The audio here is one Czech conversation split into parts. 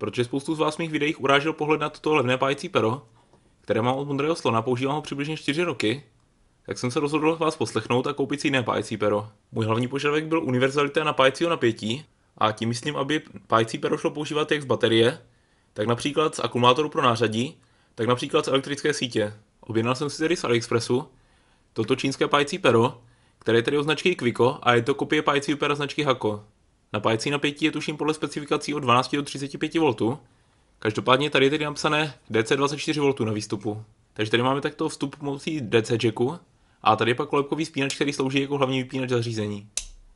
protože spoustu z vás mých videích urážel pohled na toto levné pájící pero, které mám od modrého slona, používám ho přibližně 4 roky, tak jsem se rozhodl vás poslechnout a koupit si jiné pájící pero. Můj hlavní požadavek byl univerzalita na pájícího napětí a tím myslím, aby pájící pero šlo používat jak z baterie, tak například z akumulátoru pro nářadí, tak například z elektrické sítě. Objednal jsem si tedy z AliExpressu toto čínské pájící pero, které je tedy o značky Quico a je to kopie pájícího pera značky Hako. Napájecí napětí je tuším podle specifikací od 12 do 35 V. Každopádně tady je tedy napsané DC 24 V na výstupu. Takže tady máme takto vstup pomocí DC jacku a tady je pak kolebkový spínač, který slouží jako hlavní vypínač zařízení.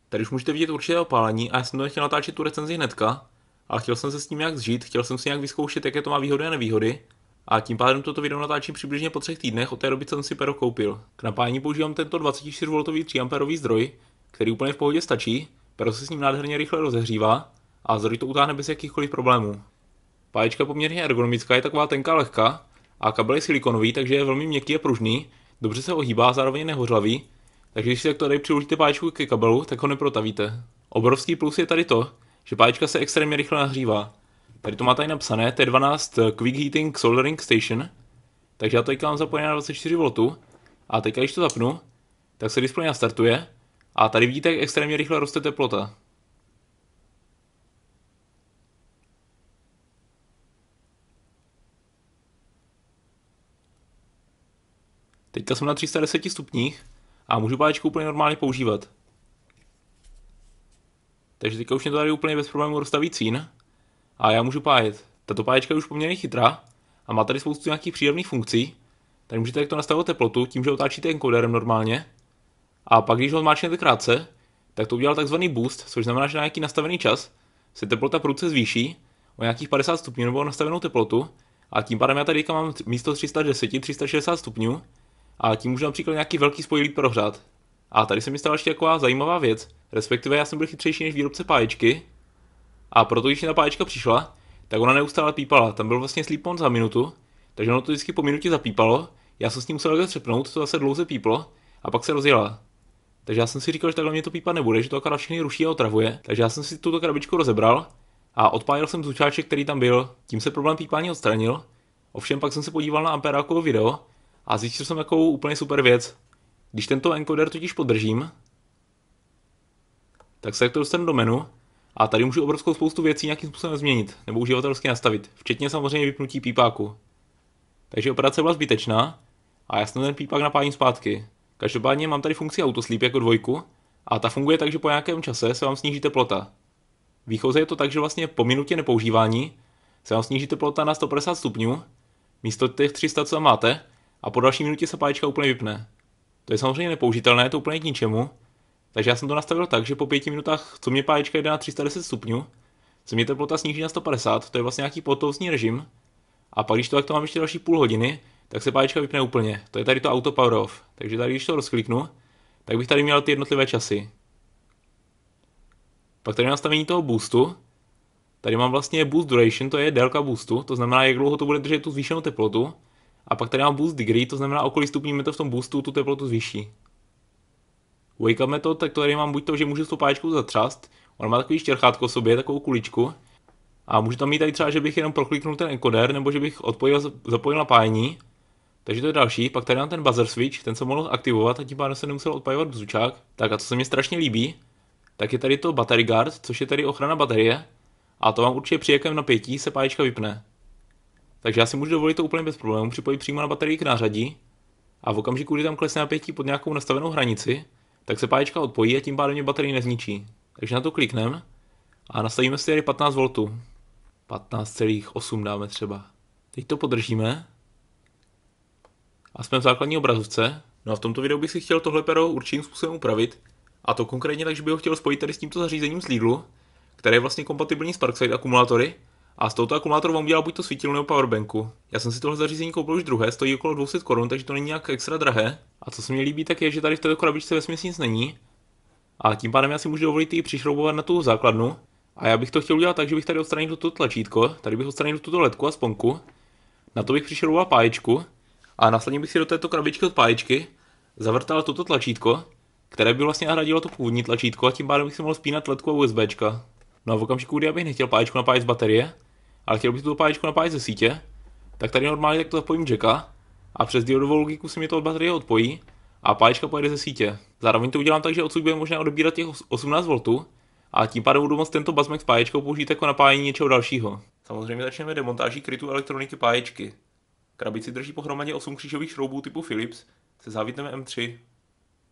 Tady už můžete vidět určité opálení a já jsem to nechtěl natáčet tu recenzi hnedka, ale chtěl jsem se s tím nějak zžít, chtěl jsem si nějak vyzkoušet, jaké to má výhody a nevýhody, a tím pádem toto video natáčím přibližně po třech týdnech od té doby, co jsem si pero koupil. K napájení používám tento 24V 3A zdroj, který úplně v pohodě stačí, Pero se s ním nádherně rychle rozehřívá a Zori to utáhne bez jakýchkoliv problémů. Páječka poměrně ergonomická je taková tenká lehká a kabel je silikonový, takže je velmi měkký a pružný, dobře se ohýbá a zároveň nehořlavý, takže když si takto tady přiložíte páječku ke kabelu, tak ho neprotavíte. Obrovský plus je tady to, že páječka se extrémně rychle nahřívá. Tady to má tady napsané T12 Quick Heating Soldering Station, takže já to teďka mám zapojené na 24V a teďka když to zapnu, tak se displej nastartuje a tady vidíte, jak extrémně rychle roste teplota. Teďka jsem na 310 stupních a můžu páčku úplně normálně používat. Takže teďka už mě to tady úplně bez problémů rozstaví cín a já můžu pájet. Tato páječka je už poměrně chytrá a má tady spoustu nějakých příjemných funkcí. Tady můžete takto nastavit teplotu tím, že otáčíte encoderem normálně a pak, když ho zmáčknete krátce, tak to udělal takzvaný boost, což znamená, že na nějaký nastavený čas se teplota prudce zvýší o nějakých 50 stupňů nebo nastavenou teplotu a tím pádem já tady mám místo 310 360 stupňů a tím můžu například nějaký velký spojilý prohřát. A tady se mi stala ještě taková zajímavá věc, respektive já jsem byl chytřejší než výrobce páječky a proto, když ta páječka přišla, tak ona neustále pípala. Tam byl vlastně sleep on za minutu, takže ono to vždycky po minutě zapípalo, já jsem s ním musel takhle třepnout, to zase dlouze píplo a pak se rozjela. Takže já jsem si říkal, že takhle mě to pípat nebude, že to akorát všechny ruší a otravuje. Takže já jsem si tuto krabičku rozebral a odpájel jsem zvučáček, který tam byl. Tím se problém pípání odstranil. Ovšem pak jsem se podíval na Amperákovo video a zjistil jsem jako úplně super věc. Když tento encoder totiž podržím, tak se to dostanu do menu a tady můžu obrovskou spoustu věcí nějakým způsobem změnit nebo uživatelsky nastavit, včetně samozřejmě vypnutí pípáku. Takže operace byla zbytečná a já jsem ten pípák napájím zpátky. Každopádně mám tady funkci autoslíp jako dvojku a ta funguje tak, že po nějakém čase se vám sníží teplota. výchoze je to tak, že vlastně po minutě nepoužívání se vám sníží teplota na 150 stupňů místo těch 300, co máte a po další minutě se páčka úplně vypne. To je samozřejmě nepoužitelné, to úplně k ničemu, takže já jsem to nastavil tak, že po pěti minutách, co mě páječka jde na 310 stupňů, se mě teplota sníží na 150, to je vlastně nějaký potovzní režim, a pak když to tak mám ještě další půl hodiny, tak se páčka vypne úplně. To je tady to auto power off. Takže tady, když to rozkliknu, tak bych tady měl ty jednotlivé časy. Pak tady nastavení toho boostu. Tady mám vlastně boost duration, to je délka boostu, to znamená, jak dlouho to bude držet tu zvýšenou teplotu. A pak tady mám boost degree, to znamená, okolí stupní to v tom boostu tu teplotu zvýší. Wake up method, tak to tady mám buď to, že můžu s tou páčkou zatřást, on má takový štěrchátko sobě, takovou kuličku, a můžu tam mít tady třeba, že bych jenom prokliknul ten encoder, nebo že bych odpojil, zapojil napájení takže to je další, pak tady mám ten buzzer switch, ten se mohl aktivovat a tím pádem se nemusel odpajovat bzučák. Tak a co se mi strašně líbí, tak je tady to battery guard, což je tady ochrana baterie a to vám určitě při jakém napětí se páječka vypne. Takže já si můžu dovolit to úplně bez problémů, připojit přímo na baterii k nářadí a v okamžiku, kdy tam klesne napětí pod nějakou nastavenou hranici, tak se páječka odpojí a tím pádem mě baterii nezničí. Takže na to klikneme a nastavíme si tady 15V. 15,8 dáme třeba. Teď to podržíme a jsme v základní obrazovce. No a v tomto videu bych si chtěl tohle pero určitým způsobem upravit. A to konkrétně tak, že bych ho chtěl spojit tady s tímto zařízením z Lidlu, které je vlastně kompatibilní s Parkside akumulátory. A s touto akumulátoru vám udělal buď to svítil nebo powerbanku. Já jsem si tohle zařízení koupil už druhé, stojí okolo 200 korun, takže to není nějak extra drahé. A co se mi líbí, tak je, že tady v této krabičce vesměs nic není. A tím pádem já si můžu dovolit i přišroubovat na tu základnu. A já bych to chtěl udělat tak, že bych tady odstranil toto tlačítko, tady bych odstranil tuto ledku a sponku. Na to bych přišrouboval páječku a následně bych si do této krabičky od páječky zavrtal toto tlačítko, které by vlastně nahradilo to původní tlačítko a tím pádem bych si mohl spínat letku a USBčka. No a v okamžiku, kdy já bych nechtěl páječku napájet z baterie, ale chtěl bych tu páječku napájet ze sítě, tak tady normálně takto zapojím jacka a přes diodovou logiku se mi to od baterie odpojí a páječka pojede ze sítě. Zároveň to udělám tak, že odsud bude možné odebírat těch 18V a tím pádem budu moct tento bazmek s páječkou použít jako napájení něčeho dalšího. Samozřejmě začneme demontáží krytu elektroniky páječky. Krabici drží pohromadě 8 křížových šroubů typu Philips se závitem M3.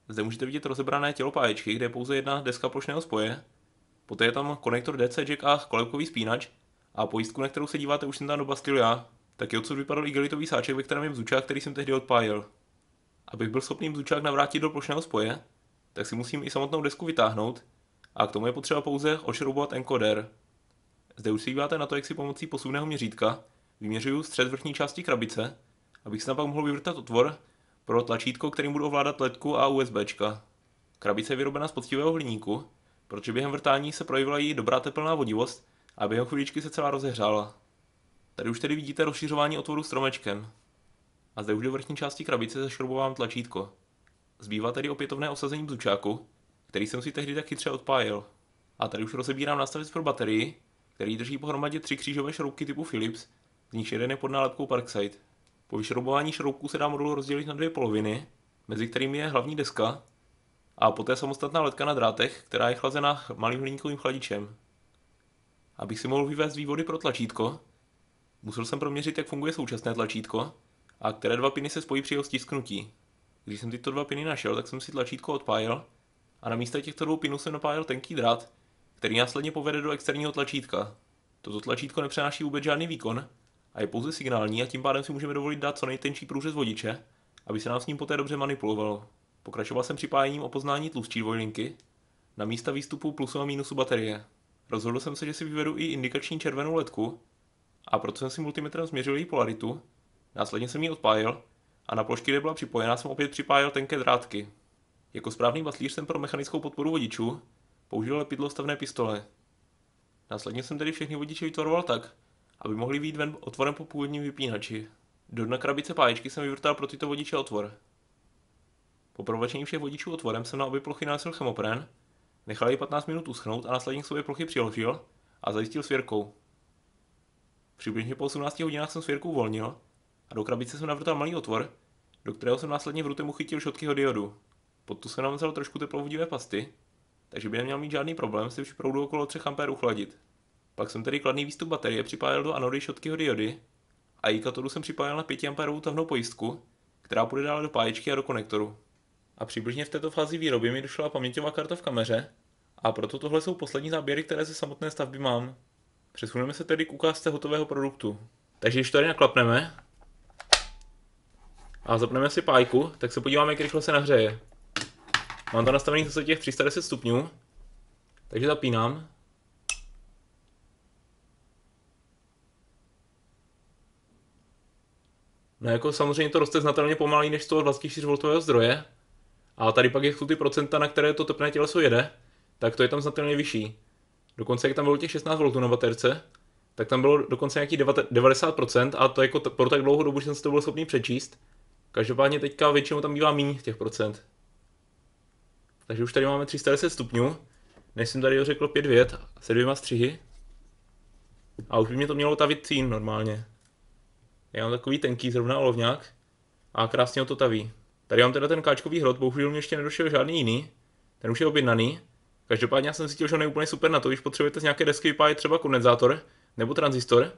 Zde můžete vidět rozebrané tělo páječky, kde je pouze jedna deska plošného spoje. Poté je tam konektor DC jack a kolebkový spínač a pojistku, na kterou se díváte, už jsem tam dobastil já. Taky odsud vypadal igelitový sáček, ve kterém je bzučák, který jsem tehdy odpájil. Abych byl schopný bzučák navrátit do plošného spoje, tak si musím i samotnou desku vytáhnout a k tomu je potřeba pouze ošroubovat enkoder. Zde už si díváte na to, jak si pomocí posuvného měřítka Vyměřuju střed vrchní části krabice, abych si napak mohl vyvrtat otvor pro tlačítko, kterým budu ovládat letku a USBčka. Krabice je vyrobena z poctivého hliníku, protože během vrtání se projevila její dobrá teplná vodivost a během chvíličky se celá rozehřála. Tady už tedy vidíte rozšiřování otvoru stromečkem. A zde už do vrchní části krabice zašrobovám tlačítko. Zbývá tedy opětovné osazení bzučáku, který jsem si tehdy tak chytře odpájil. A tady už rozebírám nastavec pro baterii, který drží pohromadě tři křížové šroubky typu Philips, z níž jeden je pod nálepkou Parkside. Po vyšroubování šroubků se dá modul rozdělit na dvě poloviny, mezi kterými je hlavní deska a poté samostatná letka na drátech, která je chlazena malým hliníkovým chladičem. Abych si mohl vyvést vývody pro tlačítko, musel jsem proměřit, jak funguje současné tlačítko a které dva piny se spojí při jeho stisknutí. Když jsem tyto dva piny našel, tak jsem si tlačítko odpájel a na místě těchto dvou pinů jsem napájel tenký drát, který následně povede do externího tlačítka. Toto tlačítko nepřenáší vůbec žádný výkon, a je pouze signální a tím pádem si můžeme dovolit dát co nejtenčí průřez vodiče, aby se nám s ním poté dobře manipulovalo. Pokračoval jsem připájením o poznání tlustší dvojlinky na místa výstupu plusu a mínusu baterie. Rozhodl jsem se, že si vyvedu i indikační červenou ledku. a proto jsem si multimetrem změřil její polaritu, následně jsem ji odpájil a na plošky, kde byla připojená, jsem opět připájil tenké drátky. Jako správný baslíř jsem pro mechanickou podporu vodičů použil lepidlo stavné pistole. Následně jsem tedy všechny vodiče vytvaroval tak, aby mohli výjít ven otvorem po původním vypínači. Do dna krabice páječky jsem vyvrtal pro tyto vodiče otvor. Po provlečení všech vodičů otvorem jsem na obě plochy nalesl chemopren, nechal ji 15 minut uschnout a následně k sobě plochy přiložil a zajistil svěrkou. Přibližně po 18 hodinách jsem svěrku uvolnil a do krabice jsem navrtal malý otvor, do kterého jsem následně rutem uchytil šotkyho diodu. Pod tu jsem namazal trošku teplovodivé pasty, takže by neměl mít žádný problém si při proudu okolo 3 A uchladit. Pak jsem tedy kladný výstup baterie připájel do anody šotkyho diody a její katodu jsem připájel na 5 A tavnou pojistku, která půjde dále do páječky a do konektoru. A přibližně v této fázi výroby mi došla paměťová karta v kameře a proto tohle jsou poslední záběry, které ze samotné stavby mám. Přesuneme se tedy k ukázce hotového produktu. Takže když to tady naklapneme a zapneme si pájku, tak se podíváme, jak rychle se nahřeje. Mám to nastavený zase těch 310 stupňů, takže zapínám No jako samozřejmě to roste znatelně pomalý než z toho 24 voltového zdroje, a tady pak jsou ty procenta, na které to tepné těleso jede, tak to je tam znatelně vyšší. Dokonce jak tam bylo těch 16 voltů na baterce, tak tam bylo dokonce nějaký 90% a to jako pro tak dlouhou dobu, že jsem si to byl schopný přečíst. Každopádně teďka většinou tam bývá méně těch procent. Takže už tady máme 310 stupňů, než jsem tady řekl 5 vět se dvěma střihy. A už by mě to mělo tavit cín normálně. Já mám takový tenký zrovna olovňák a krásně ho to taví. Tady mám teda ten káčkový hrot, bohužel mě ještě nedošel žádný jiný. Ten už je objednaný. Každopádně já jsem cítil, že on je úplně super na to, když potřebujete z nějaké desky vypájet třeba kondenzátor nebo tranzistor,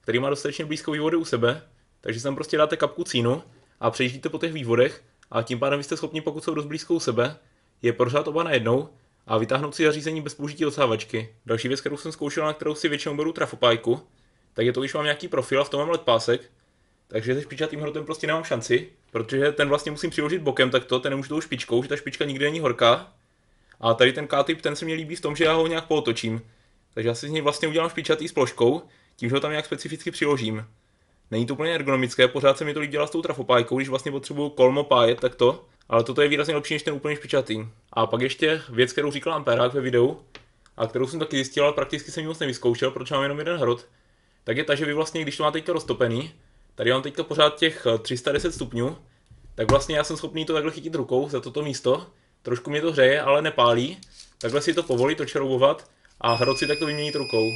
který má dostatečně blízko vývody u sebe, takže tam prostě dáte kapku cínu a přejíždíte po těch vývodech a tím pádem jste schopni, pokud jsou dost blízko u sebe, je pořád oba najednou a vytáhnout si zařízení bez použití odsávačky. Další věc, kterou jsem zkoušel, na kterou si většinou beru trafopájku, tak je to, když mám nějaký profil a v tom mám pásek, takže se špičatým hrotem prostě nemám šanci, protože ten vlastně musím přiložit bokem takto, ten nemůžu tou špičkou, že ta špička nikdy není horká. A tady ten K-typ, ten se mi líbí v tom, že já ho nějak pootočím. Takže já si z něj vlastně udělám špičatý s ploškou, tím, že ho tam nějak specificky přiložím. Není to úplně ergonomické, pořád se mi to líbí dělat s tou trafopájkou, když vlastně potřebuju kolmo pájet takto, ale toto je výrazně lepší než ten úplně špičatý. A pak ještě věc, kterou říkal Amperák ve videu, a kterou jsem taky zjistil, ale prakticky jsem ji moc nevyzkoušel, protože mám jenom jeden hrot, tak je ta, že vy vlastně, když to máte teď roztopený, tady mám to pořád těch 310 eh, stupňů, tak vlastně já jsem schopný to takhle chytit rukou za toto místo, trošku mě to hřeje, ale nepálí, takhle si to povolí, to odšroubovat a hrot si takto vyměnit rukou.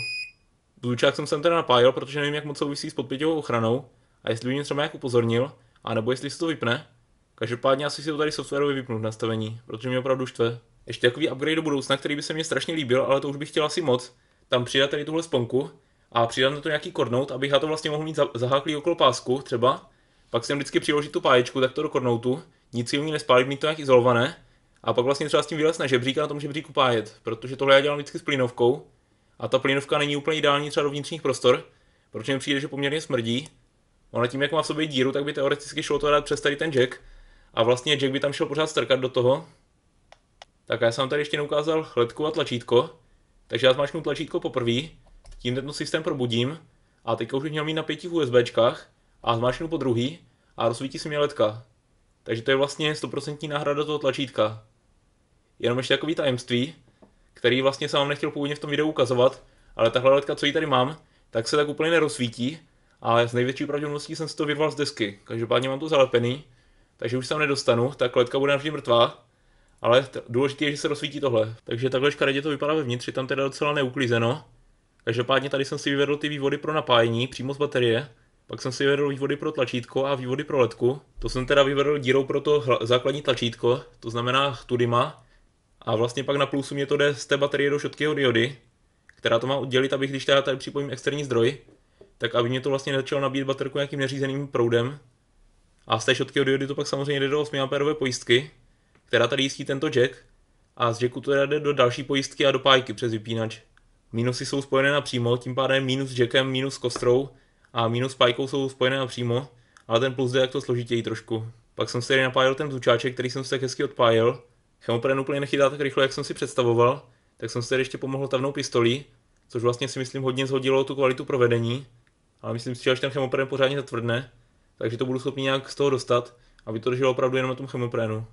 Blučák jsem sem teda napájel, protože nevím, jak moc souvisí s podpěťovou ochranou a jestli by mě třeba nějak upozornil, anebo jestli se to vypne. Každopádně asi si to tady softwarově vypnu v nastavení, protože mě opravdu štve. Ještě takový upgrade do budoucna, který by se mi strašně líbil, ale to už bych chtěl asi moc. Tam přidat tady tuhle sponku, a přidat na to nějaký kornout, abych já to vlastně mohl mít zaháklý okolo pásku třeba. Pak jsem vždycky přiložit tu páječku takto do kornoutu, nic si u ní nespálit, mít to nějak izolované. A pak vlastně třeba s tím vylez na žebřík a na tom žebříku pájet, protože tohle já dělám vždycky s plynovkou. A ta plynovka není úplně ideální třeba do vnitřních prostor, protože mi přijde, že poměrně smrdí. Ona tím, jak má v sobě díru, tak by teoreticky šlo to dát přes tady ten jack. A vlastně jack by tam šel pořád strkat do toho. Tak já jsem tady ještě neukázal chledku a tlačítko. Takže já zmáčknu tlačítko poprvé tím ten systém probudím a teďka už bych měl mít na pěti USBčkách a zmáčknu po druhý a rozsvítí se mě letka. Takže to je vlastně 100% náhrada toho tlačítka. Jenom ještě takový tajemství, který vlastně jsem vám nechtěl původně v tom videu ukazovat, ale tahle letka, co ji tady mám, tak se tak úplně nerozsvítí, A s největší pravděpodobností jsem si to vyval z desky. Každopádně mám to zalepený, takže už se tam nedostanu, Tak ledka bude navždy mrtvá, ale důležité je, že se rozsvítí tohle. Takže takhle škaredě to vypadá vevnitř, je tam teda docela neuklízeno, Každopádně tady jsem si vyvedl ty vývody pro napájení přímo z baterie, pak jsem si vyvedl vývody pro tlačítko a vývody pro ledku. To jsem teda vyvedl dírou pro to hla- základní tlačítko, to znamená Tudima. A vlastně pak na plusu mě to jde z té baterie do šotkyho diody, která to má oddělit, abych když teda tady připojím externí zdroj, tak aby mě to vlastně začalo nabít baterku nějakým neřízeným proudem. A z té šotkyho diody to pak samozřejmě jde do 8 a pojistky, která tady jistí tento jack. A z jacku to jde do další pojistky a do pájky přes vypínač. Minusy jsou spojené napřímo, tím pádem minus Jackem, minus Kostrou a minus Pajkou jsou spojené napřímo, ale ten plus jde jak to složitěji trošku. Pak jsem si tady napájil ten tučáček, který jsem si tak hezky odpájil. Chemoprén úplně nechytá tak rychle, jak jsem si představoval, tak jsem si tady ještě pomohl tavnou pistolí, což vlastně si myslím hodně zhodilo tu kvalitu provedení, ale myslím si, že až ten chemoprén pořádně zatvrdne, takže to budu schopný nějak z toho dostat, aby to drželo opravdu jenom na tom chemoprénu.